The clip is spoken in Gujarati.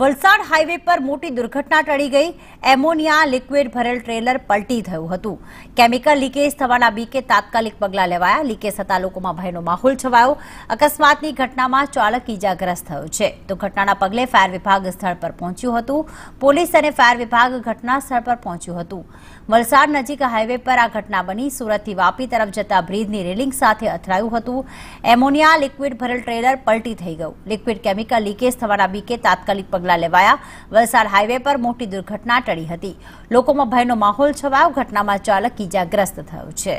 વલસાડ હાઈવે પર મોટી દુર્ઘટના ટળી ગઈ એમોનિયા લિક્વિડ ભરેલ ટ્રેલર પલટી થયું હતું કેમિકલ લીકેજ થવાના બીકે તાત્કાલિક પગલાં લેવાયા લીકેજ થતા લોકોમાં ભયનો માહોલ છવાયો અકસ્માતની ઘટનામાં ચાલક ઈજાગ્રસ્ત થયો છે તો ઘટનાના પગલે ફાયર વિભાગ સ્થળ પર પહોંચ્યું હતું પોલીસ અને ફાયર વિભાગ ઘટના સ્થળ પર પહોંચ્યું હતું વલસાડ નજીક હાઈવે પર આ ઘટના બની સુરતથી વાપી તરફ જતા બ્રિજની રેલિંગ સાથે અથડાયું હતું એમોનિયા લિક્વિડ ભરેલ ટ્રેલર પલટી થઈ ગયું લિક્વિડ કેમિકલ લીકેજ થવાના બીકે તાત્કાલિક પગલાં પગલાં લેવાયા વલસાડ હાઇવે પર મોટી દુર્ઘટના ટળી હતી લોકોમાં ભયનો માહોલ છવાયો ઘટનામાં ચાલક ઇજાગ્રસ્ત થયો છે